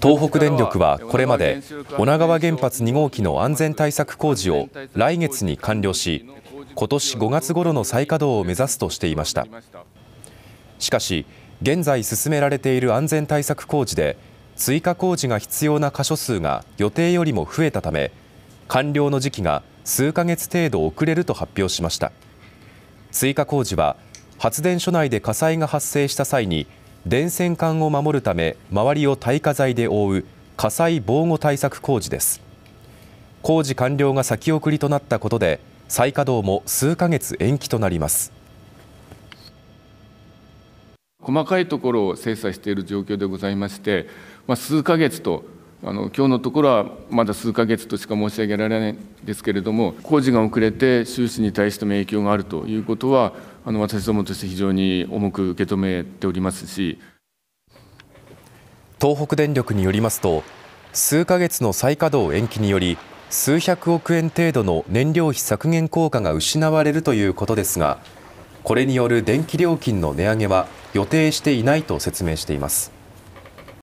東北電力はこれまで女川原発2号機の安全対策工事を来月に完了し今年5月頃の再稼働を目指すとしていましたしかし現在進められている安全対策工事で追加工事が必要な箇所数が予定よりも増えたため完了の時期が数ヶ月程度遅れると発表しました追加工事は発電所内で火災が発生した際に電線管を守るため周りを耐火材で覆う火災防護対策工事です工事完了が先送りとなったことで再稼働も数ヶ月延期となります細かいところを精査している状況でございまして、まあ、数ヶ月とあの今日のところはまだ数か月としか申し上げられないんですけれども、工事が遅れて収支に対しても影響があるということは、あの私どもとして非常に重く受け止めておりますし東北電力によりますと、数か月の再稼働延期により、数百億円程度の燃料費削減効果が失われるということですが、これによる電気料金の値上げは予定していないと説明しています。